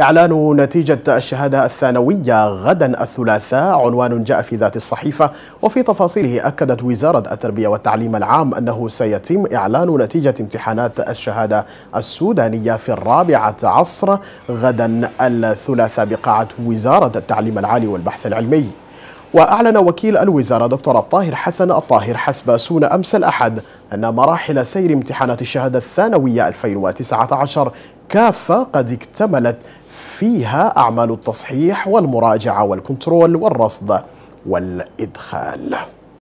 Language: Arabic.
إعلان نتيجة الشهادة الثانوية غدا الثلاثاء عنوان جاء في ذات الصحيفة وفي تفاصيله أكدت وزارة التربية والتعليم العام أنه سيتم إعلان نتيجة امتحانات الشهادة السودانية في الرابعة عصر غدا الثلاثاء بقاعة وزارة التعليم العالي والبحث العلمي وأعلن وكيل الوزارة دكتور الطاهر حسن الطاهر سون أمس الأحد أن مراحل سير امتحانات الشهادة الثانوية 2019 كافة قد اكتملت فيها أعمال التصحيح والمراجعة والكنترول والرصد والإدخال